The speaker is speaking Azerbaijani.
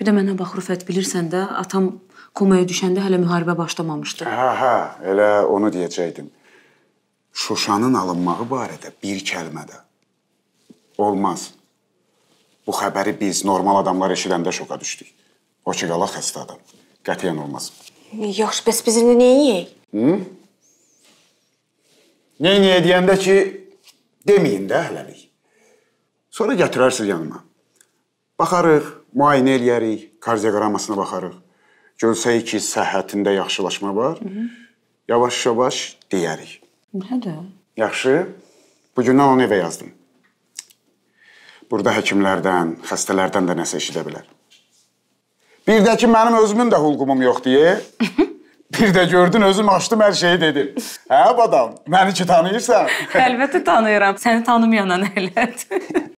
Bir də mənə bax, Rüfət, bilirsən də, atam komaya düşəndə hələ müharibə başlamamışdı. Hə, hə, elə onu deyəcəkdim. Şuşanın alınmağı barədə bir kəlmə də. Olmaz. Bu xəbəri biz normal adamlar eşidəndə şoka düşdük. O ki, qala xəstə adam. Qətiyyən olmaz. Yaxşı, bəs biz indi neyəyək? Hı? Neyəyək deyəndə ki, deməyin də hələlik. Sonra gətirərsiz yanıma. Baxarıq, müayinə eləyərik, kardioqramasına baxarıq. Görsək ki, səhhətində yaxşılaşma var, yavaş-yavaş deyərik. Hədə. Yaxşı. Bu gündən onu evə yazdım. Burada həkimlərdən, xəstələrdən də nəsə eşidə bilər. Bir də ki, mənim özümün də hulqumum yox deyə. Bir də gördün, özüm açdım, hər şeyi dedim. Hə, badam, məni ki tanıyırsan? Əlbəttə tanıyıram. Səni tanımayana nə elədi?